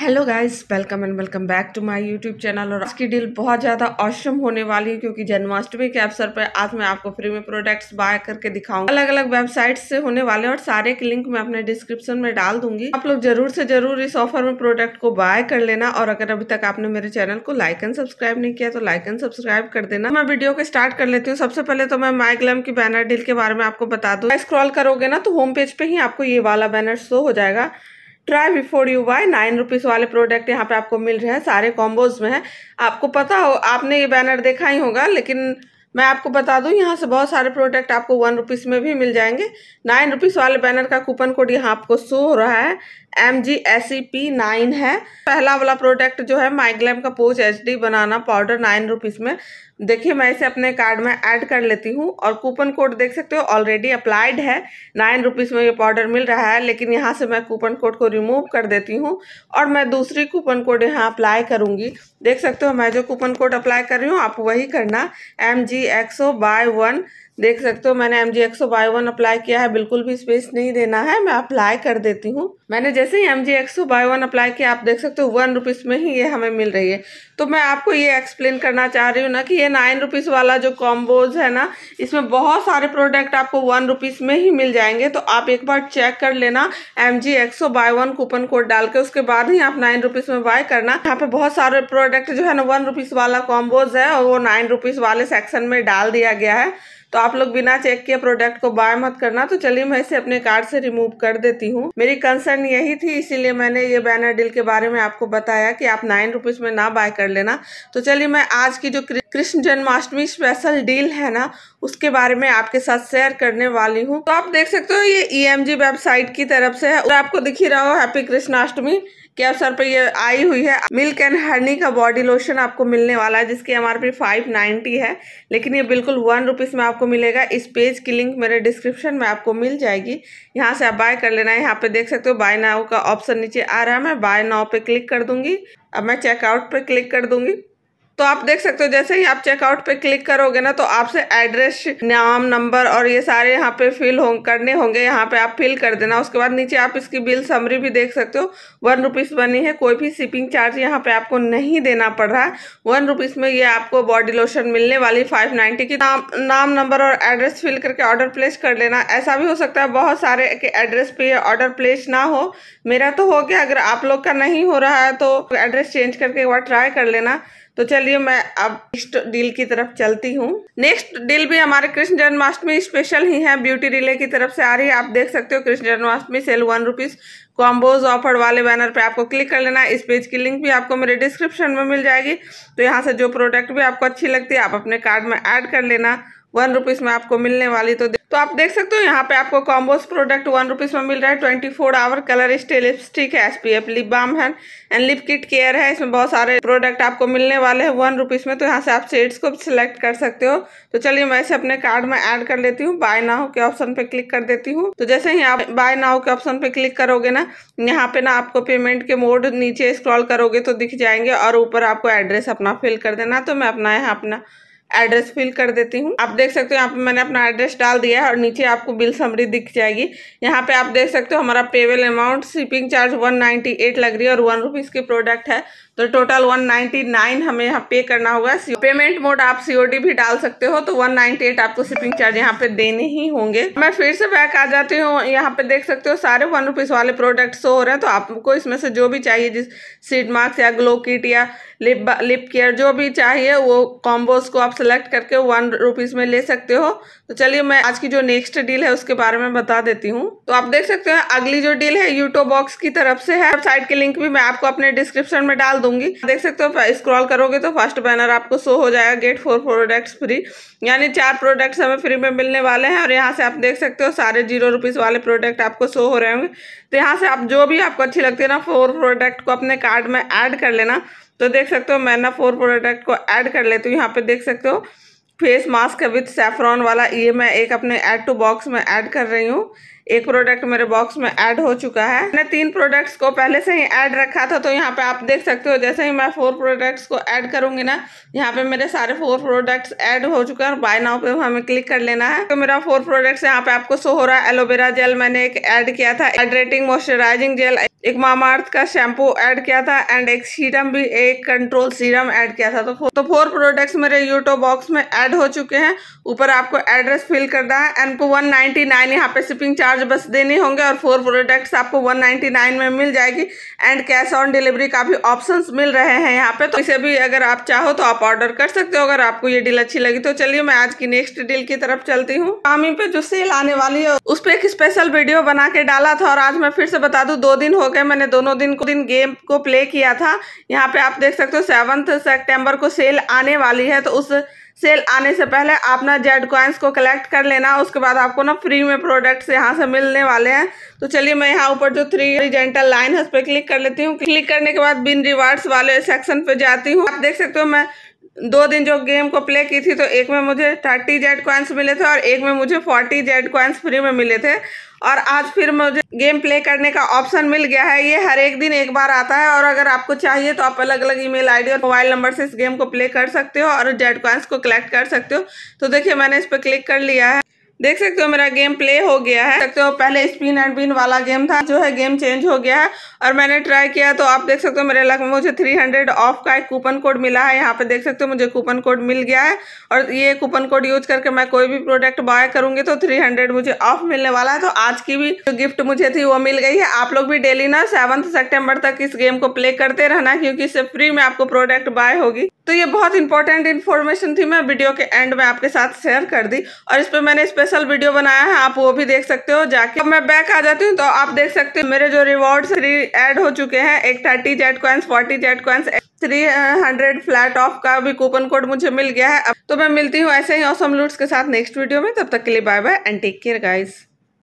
hello guys welcome and welcome back to my YouTube channel और आज की deal बहुत ज़्यादा औसम होने वाली है क्योंकि जन्माष्टमी के अवसर पर आज मैं आपको फ्री में प्रोडक्ट्स बाय करके दिखाऊंगा अलग अलग वेबसाइट से होने वाले और सारे के लिंक मैं अपने डिस्क्रिप्शन में डाल दूंगी आप लोग जरूर से जरूर इस ऑफर में प्रोडक्ट को बाय कर लेना और अगर अभी तक आपने मेरे चैनल को लाइक एंड सब्सक्राइब नहीं किया तो लाइक एंड सब्सक्राइब कर देना मैं वीडियो को स्टार्ट कर लेती हूँ सबसे पहले तो मैं ग्लम की बैनर डील के बारे में आपको बता दूँ स्क्रॉल करोगे ना तो होम पेज पे ही आपको ये वाला बैनर शो हो जाएगा try before you buy nine rupees वाले प्रोडक्ट यहाँ पे आपको मिल रहे हैं सारे कॉम्बोज में हैं आपको पता हो आपने ये बैनर देखा ही होगा लेकिन मैं आपको बता दूं यहाँ से बहुत सारे प्रोडक्ट आपको वन रुपीज़ में भी मिल जाएंगे नाइन रुपीज़ वाले बैनर का कूपन कोड यहाँ आपको शो हो रहा है M G S E P nine है पहला वाला प्रोडक्ट जो है माइग्लैम का pose H D banana powder nine rupees में देखिए मैं इसे अपने कार्ड में ऐड कर लेती हूँ और कूपन कोड देख सकते हो ऑलरेडी अप्लाइड है नाइन रुपीज़ में ये पाउडर मिल रहा है लेकिन यहाँ से मैं कूपन कोड को रिमूव कर देती हूँ और मैं दूसरी कूपन कोड यहाँ अप्लाई करूँगी देख सकते हो मैं जो कूपन कोड अप्लाई कर रही हूँ आप वही करना M G exo buy one देख सकते हो मैंने M G exo buy one apply किया है बिल्कुल भी स्पेस नहीं देना है मैं अप्लाई कर देती हूँ मैंने जैसे ही M G exo buy one apply किया आप देख सकते हो वन रुपीज़ में ही ये हमें मिल रही है तो मैं आपको ये एक्सप्लेन करना चाह रही हूँ ना कि ये नाइन रुपीज़ वाला जो कॉम्बोज है ना इसमें बहुत सारे प्रोडक्ट आपको वन रुपीस में ही मिल जाएंगे तो आप एक बार चेक कर लेना M G exo buy one coupon code डाल के उसके बाद ही आप नाइन रुपीज़ में बाय करना यहाँ पे बहुत सारे प्रोडक्ट जो है ना वन रुपीज़ वाला कॉम्बोज है और वो नाइन रुपीज़ वाले सेक्शन में डाल दिया गया है तो आप लोग बिना चेक किए प्रोडक्ट को बाय मत करना तो चलिए मैं इसे अपने कार्ड से रिमूव कर देती हूँ मेरी कंसर्न यही थी इसीलिए मैंने ये बैनर डील के बारे में आपको बताया कि आप नाइन रुपीज़ में ना बाय कर लेना तो चलिए मैं आज की जो कृष्ण जन्माष्टमी स्पेशल डील है ना उसके बारे में आपके साथ शेयर करने वाली हूँ तो आप देख सकते हो ये ई e वेबसाइट की तरफ से है आपको दिखी रहा हो हैप्पी कृष्णाष्टमी के अवसर पर ये आई हुई है मिल्क एंड हनी का बॉडी लोशन आपको मिलने वाला है जिसकी M R P five ninety है लेकिन ये बिल्कुल वन रुपीज़ में आपको मिलेगा इस पेज की लिंक मेरे डिस्क्रिप्शन में आपको मिल जाएगी यहाँ से आप बाय कर लेना है यहाँ पे देख सकते हो बाय नाव का ऑप्शन नीचे आ रहा है मैं बाय नाव पे क्लिक कर दूंगी अब मैं चेकआउट पर क्लिक कर दूंगी तो आप देख सकते हो जैसे ही आप चेकआउट पे क्लिक करोगे ना तो आपसे एड्रेस नाम नंबर और ये सारे यहाँ पे फिल हो करने होंगे यहाँ पे आप फिल कर देना उसके बाद नीचे आप इसकी बिल समरी भी देख सकते हो वन रुपीज़ बनी है कोई भी शिपिंग चार्ज यहाँ पे आपको नहीं देना पड़ रहा है वन रुपीज़ में ये आपको बॉडी लोशन मिलने वाली फाइव नाइन्टी की नाम नाम नंबर और एड्रेस फिल करके ऑर्डर प्लेस कर लेना ऐसा भी हो सकता है बहुत सारे के एड्रेस पे ये ऑर्डर प्लेस ना हो मेरा तो हो गया अगर आप लोग का नहीं हो रहा है तो एड्रेस चेंज करके एक बार ट्राई कर लेना तो चलिए मैं अब नेक्स्ट डील की तरफ चलती हूँ नेक्स्ट डील भी हमारे कृष्ण जन्माष्टमी स्पेशल ही है ब्यूटी रिले की तरफ से आ रही है आप देख सकते हो Krishna Janmashtami sale one rupees combos offer वाले बैनर पे आपको क्लिक कर लेना इस पेज की लिंक भी आपको मेरे डिस्क्रिप्शन में मिल जाएगी तो यहाँ से जो प्रोडक्ट भी आपको अच्छी लगती है आप अपने कार्ड में ऐड कर लेना वन रुपीज़ में आपको मिलने वाली तो तो आप देख सकते हो यहाँ पे आपको कॉम्बोस प्रोडक्ट वन रुपीज़ में मिल रहा है twenty four hour colour stay lipstick है एसपीएफ लिप बाम है एंड लिप किट केयर है इसमें बहुत सारे प्रोडक्ट आपको मिलने वाले हैं वन रुपीज़ में तो यहाँ से आप शेड्स को सिलेक्ट कर सकते हो तो चलिए मैं इसे अपने कार्ड में एड कर लेती हूँ बाय नाउ के ऑप्शन पे क्लिक कर देती हूँ तो जैसे ही आप बाय नाउ के ऑप्शन पे क्लिक करोगे ना यहाँ पे ना आपको पेमेंट के मोड नीचे स्क्रॉल करोगे तो दिख जाएंगे और ऊपर आपको एड्रेस अपना फिल कर देना तो मैं अपना यहाँ अपना एड्रेस फिल कर देती हूँ आप देख सकते हो यहाँ पे मैंने अपना एड्रेस डाल दिया है और नीचे आपको बिल समरी दिख जाएगी यहाँ पे आप देख सकते हो हमारा payable amount shipping charge one ninety eight लग रही है और वन रुपीज़ की प्रोडक्ट है तो टोटल 199 हमें यहाँ पे करना होगा पेमेंट मोड आप सीओडी भी डाल सकते हो तो 198 आपको शिपिंग चार्ज यहाँ पे देने ही होंगे मैं फिर से बैक आ जाती हूँ यहाँ पे देख सकते हो सारे वन रुपीज़ वाले प्रोडक्ट शो हो रहे हैं तो आपको इसमें से जो भी चाहिए जिस सीड मार्क्स या ग्लो किट या लिप लिप केयर जो भी चाहिए वो कॉम्बोज को आप सेलेक्ट करके वन रुपीज़ में ले सकते हो तो चलिए मैं आज की जो नेक्स्ट डील है उसके बारे में बता देती हूँ तो आप देख सकते हो अगली जो डील है यूटो बॉक्स की तरफ से है वेबसाइट के लिंक भी मैं आपको अपने डिस्क्रिप्शन में डाल दूंगी देख सकते हो स्क्रॉल करोगे तो फर्स्ट बैनर आपको शो हो जाएगा गेट फोर प्रोडक्ट्स फ्री यानी चार प्रोडक्ट्स हमें फ्री में मिलने वाले हैं और यहाँ से आप देख सकते हो सारे जीरो रुपीज़ वाले प्रोडक्ट आपको शो हो रहे होंगे तो यहाँ से आप जो भी आपको अच्छी लगती है ना फोर प्रोडक्ट को अपने कार्ड में ऐड कर लेना तो देख सकते हो मैं ना फोर प्रोडक्ट को ऐड कर लेती हूँ यहाँ पर देख सकते हो फेस मास्क विथ सेफ्रॉन वाला ये मैं एक अपने ऐड टू बॉक्स में ऐड कर रही हूँ एक प्रोडक्ट मेरे बॉक्स में ऐड हो चुका है मैंने तीन प्रोडक्ट्स को पहले से ही ऐड रखा था तो यहाँ पे आप देख सकते हो जैसे ही मैं फोर प्रोडक्ट्स को ऐड करूँगी ना यहाँ पे मेरे सारे फोर प्रोडक्ट्स ऐड हो चुके हैं और बाय नाउ पे हमें क्लिक कर लेना है तो मेरा फोर प्रोडक्ट्स यहाँ पे आपको सो हो रहा है एलोवेरा जेल मैंने एक ऐड किया था हाइड्रेटिंग मॉइस्चराइजिंग जेल एक मामाअर्थ का शैम्पू ऐड किया था एंड एक सीरम भी एक कंट्रोल सीरम ऐड किया था तो तो फोर प्रोडक्ट्स मेरे यूट्यूब बॉक्स में ऐड हो चुके हैं ऊपर आपको एड्रेस फिल करना है एंड वन नाइनटी नाइन यहाँ पे शिपिंग चार्ज चार्ज बस देने होंगे और फोर प्रोडक्ट्स आपको 199 में मिल जाएगी एंड कैश ऑन डिलीवरी का भी ऑप्शंस मिल रहे हैं यहाँ पे तो इसे भी अगर आप चाहो तो आप ऑर्डर कर सकते हो अगर आपको ये डील अच्छी लगी तो चलिए मैं आज की नेक्स्ट डील की तरफ चलती हूँ आमी पे जो सेल आने वाली है उस पर एक स्पेशल वीडियो बना के डाला था और आज मैं फिर से बता दू दो दिन हो गए मैंने दोनों दिन को दिन गेम को प्ले किया था यहाँ पे आप देख सकते हो सेवंथ सेप्टेम्बर को सेल आने वाली है तो उस सेल आने से पहले आप ना जेड कॉइन्स को कलेक्ट कर लेना उसके बाद आपको ना फ्री में प्रोडक्ट्स यहाँ से मिलने वाले हैं तो चलिए मैं यहाँ ऊपर जो थ्री रिजेंटल लाइन है उस पर क्लिक कर लेती हूँ क्लिक करने के बाद बिन रिवार्ड्स वाले सेक्शन पे जाती हूँ आप देख सकते हो मैं दो दिन जो गेम को प्ले की थी तो एक में मुझे थर्टी जेड क्वाइंस मिले थे और एक में मुझे फोर्टी जेड क्वाइंस फ्री में मिले थे और आज फिर मुझे गेम प्ले करने का ऑप्शन मिल गया है ये हर एक दिन एक बार आता है और अगर आपको चाहिए तो आप अलग अलग ईमेल आईडी और मोबाइल नंबर से इस गेम को प्ले कर सकते हो और जेड क्वाइंस को कलेक्ट कर सकते हो तो देखिए मैंने इस पर क्लिक कर लिया है देख सकते हो मेरा गेम प्ले हो गया है सकते हो पहले स्पिन एंड बिन वाला गेम था जो है गेम चेंज हो गया है और मैंने ट्राई किया तो आप देख सकते हो मेरे लक में मुझे 300 ऑफ का एक कूपन कोड मिला है यहाँ पे देख सकते हो मुझे कूपन कोड मिल गया है और ये कूपन कोड यूज करके मैं कोई भी प्रोडक्ट बाय करूंगी तो 300 मुझे ऑफ मिलने वाला है तो आज की भी जो गिफ्ट मुझे थी वो मिल गई है आप लोग भी डेली ना सेवन्थ सेप्टेम्बर तक इस गेम को प्ले करते रहना क्योंकि इससे फ्री में आपको प्रोडक्ट बाय होगी तो ये बहुत इंपॉर्टेंट इन्फॉर्मेशन थी मैं वीडियो के एंड में आपके साथ शेयर कर दी और इस पर मैंने इस पर स्पेशल वीडियो बनाया है आप वो भी देख सकते हो जाके अब मैं बैक आ जाती हूँ तो आप देख सकते हो मेरे जो रिवॉर्ड एड हो चुके हैं एक थर्टी जेट क्वेंस फोर्टी जेट क्वेंस थ्री हंड्रेड फ्लैट ऑफ का भी कूपन कोड मुझे मिल गया है अब तो मैं मिलती हूँ ऐसे ही ऑसम लूट्स के साथ नेक्स्ट वीडियो में तब तक के लिए bye bye and take care guys